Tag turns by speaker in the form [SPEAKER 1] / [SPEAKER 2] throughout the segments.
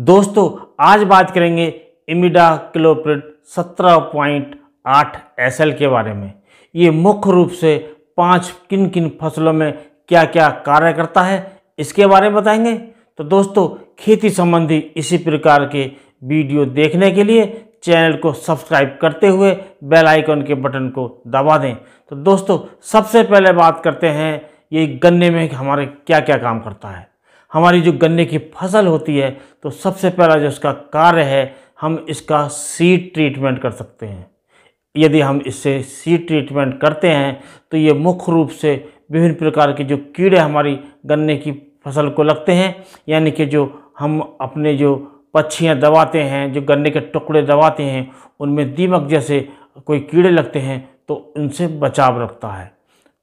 [SPEAKER 1] दोस्तों आज बात करेंगे इमिडा क्लोप्रिट 17.8 एसएल के बारे में ये मुख्य रूप से पांच किन किन फसलों में क्या क्या कार्य करता है इसके बारे में बताएंगे तो दोस्तों खेती संबंधी इसी प्रकार के वीडियो देखने के लिए चैनल को सब्सक्राइब करते हुए बेल आइकन के बटन को दबा दें तो दोस्तों सबसे पहले बात करते हैं ये गन्ने में हमारे क्या क्या काम करता है हमारी जो गन्ने की फसल होती है तो सबसे पहला जो इसका कार्य है हम इसका सीड ट्रीटमेंट कर सकते हैं यदि हम इससे सीड ट्रीटमेंट करते हैं तो ये मुख्य रूप से विभिन्न प्रकार के जो कीड़े हमारी गन्ने की फसल को लगते हैं यानी कि जो हम अपने जो पक्षियाँ दबाते हैं जो गन्ने के टुकड़े दबाते हैं उनमें दीमक जैसे कोई कीड़े लगते हैं तो उनसे बचाव रखता है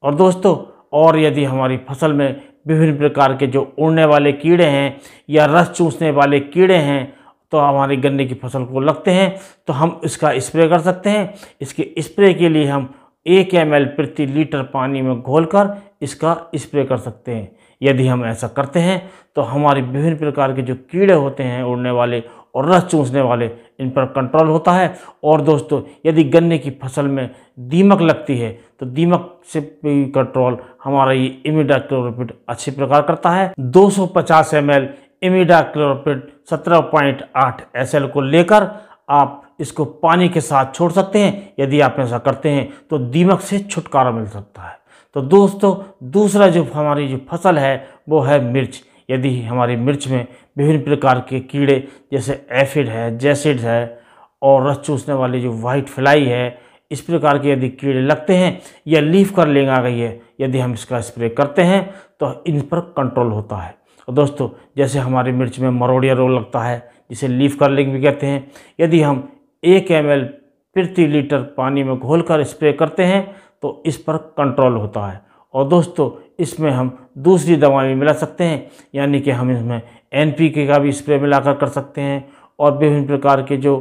[SPEAKER 1] और दोस्तों और यदि हमारी फसल में विभिन्न प्रकार के जो उड़ने वाले कीड़े हैं या रस चूसने वाले कीड़े हैं तो हमारे गन्ने की फसल को लगते हैं तो हम इसका स्प्रे कर सकते हैं इसके स्प्रे के लिए हम एक एम प्रति लीटर पानी में घोलकर इसका स्प्रे कर सकते हैं यदि हम ऐसा करते हैं तो हमारे विभिन्न प्रकार के जो कीड़े होते हैं उड़ने वाले और रस चूसने वाले इन पर कंट्रोल होता है और दोस्तों यदि गन्ने की फसल में दीमक लगती है तो दीमक से भी कंट्रोल हमारा ये इमिडा क्लोरोपिट अच्छी प्रकार करता है 250 ml क्लोरोपिट 17.8 पॉइंट को लेकर आप इसको पानी के साथ छोड़ सकते हैं यदि आप ऐसा करते हैं तो दीमक से छुटकारा मिल सकता है तो दोस्तों दूसरा जो हमारी जो फसल है वो है मिर्च यदि हमारी मिर्च में विभिन्न प्रकार के कीड़े जैसे एफिड है जैसिड है और रस चूसने वाली जो वाइट फ्लाई है इस प्रकार के यदि कीड़े लगते हैं या लीफ कर लेंगे आ गई है यदि हम इसका स्प्रे करते हैं तो इन पर कंट्रोल होता है और दोस्तों जैसे हमारी मिर्च में मरोड़िया रोग लगता है जिसे लीफ कर्लिंग भी कहते हैं यदि हम एक एम प्रति लीटर पानी में घोल कर स्प्रे करते हैं तो इस पर कंट्रोल होता है और दोस्तों इसमें हम दूसरी दवाएं भी मिला सकते हैं यानी कि हम इसमें एन का भी स्प्रे मिलाकर कर सकते हैं और विभिन्न प्रकार के जो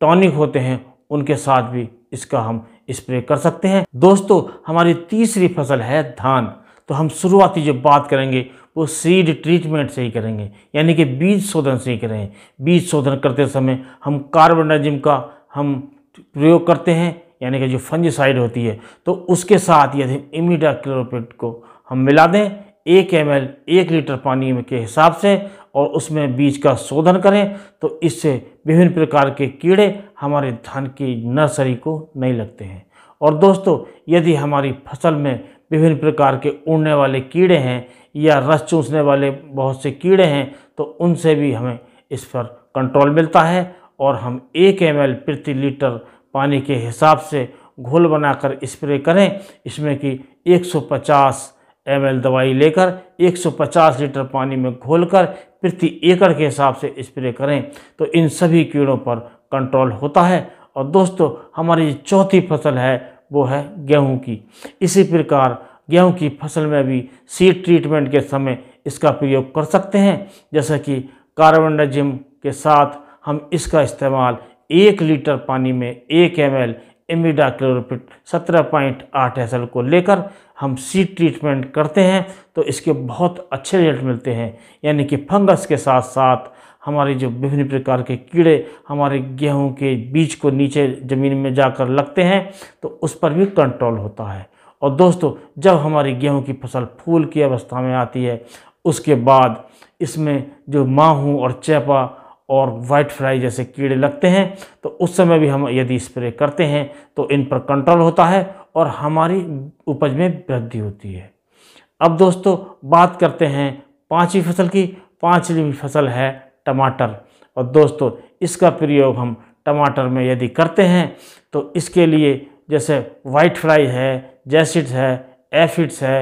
[SPEAKER 1] टॉनिक होते हैं उनके साथ भी इसका हम स्प्रे कर सकते हैं दोस्तों हमारी तीसरी फसल है धान तो हम शुरुआती जो बात करेंगे वो सीड ट्रीटमेंट से ही करेंगे यानी कि बीज शोधन से ही करेंगे बीज शोधन करते समय हम कार्बोनाइजिम का हम प्रयोग करते हैं यानी कि जो फंजिसाइड होती है तो उसके साथ यदि क्लोरोपिट को हम मिला दें एक एम एल एक लीटर पानी के हिसाब से और उसमें बीज का शोधन करें तो इससे विभिन्न प्रकार के कीड़े हमारे धान की नर्सरी को नहीं लगते हैं और दोस्तों यदि हमारी फसल में विभिन्न प्रकार के उड़ने वाले कीड़े हैं या रस चूसने वाले बहुत से कीड़े हैं तो उनसे भी हमें इस पर कंट्रोल मिलता है और हम एक एम प्रति लीटर पानी के हिसाब से घोल बनाकर स्प्रे करें इसमें कि 150 एम दवाई लेकर 150 लीटर पानी में घोलकर प्रति एकड़ के हिसाब से स्प्रे करें तो इन सभी कीड़ों पर कंट्रोल होता है और दोस्तों हमारी चौथी फसल है वो है गेहूं की इसी प्रकार गेहूं की फसल में भी सीड ट्रीटमेंट के समय इसका प्रयोग कर सकते हैं जैसा कि कार्बन के साथ हम इसका इस्तेमाल एक लीटर पानी में एक एम एल इमिडा क्लोरोपिट सत्रह पॉइंट आठ एस को लेकर हम सीड ट्रीटमेंट करते हैं तो इसके बहुत अच्छे रिजल्ट मिलते हैं यानी कि फंगस के साथ साथ हमारे जो विभिन्न प्रकार के कीड़े हमारे गेहूं के बीज को नीचे ज़मीन में जाकर लगते हैं तो उस पर भी कंट्रोल होता है और दोस्तों जब हमारी गेहूं की फसल फूल की अवस्था में आती है उसके बाद इसमें जो माहू और चैपा और वाइट फ्लाई जैसे कीड़े लगते हैं तो उस समय भी हम यदि स्प्रे करते हैं तो इन पर कंट्रोल होता है और हमारी उपज में वृद्धि होती है अब दोस्तों बात करते हैं पांचवी फसल की पांचवी फसल है टमाटर और दोस्तों इसका प्रयोग हम टमाटर में यदि करते हैं तो इसके लिए जैसे वाइट फ्लाई है जैसिड्स है एफिड्स है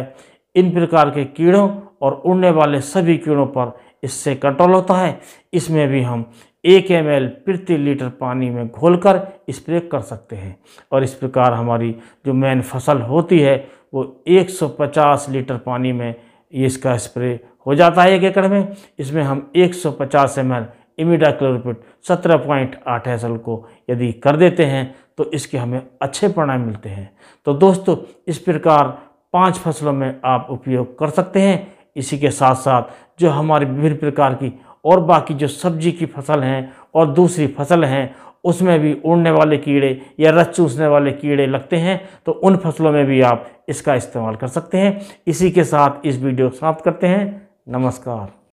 [SPEAKER 1] इन प्रकार के कीड़ों और उड़ने वाले सभी कीड़ों पर इससे कंट्रोल होता है इसमें भी हम एक एम प्रति लीटर पानी में घोलकर स्प्रे कर सकते हैं और इस प्रकार हमारी जो मेन फसल होती है वो 150 लीटर पानी में ये इसका स्प्रे हो जाता है एक एकड़ में इसमें हम 150 एम एल इमिडा क्लोरोपिट सत्रह पॉइंट आठ एस को यदि कर देते हैं तो इसके हमें अच्छे परिणाम मिलते हैं तो दोस्तों इस प्रकार पांच फसलों में आप उपयोग कर सकते हैं इसी के साथ साथ जो हमारे विभिन्न प्रकार की और बाकी जो सब्जी की फसल हैं और दूसरी फसल हैं उसमें भी उड़ने वाले कीड़े या रस चूसने वाले कीड़े लगते हैं तो उन फसलों में भी आप इसका इस्तेमाल कर सकते हैं इसी के साथ इस वीडियो को समाप्त करते हैं नमस्कार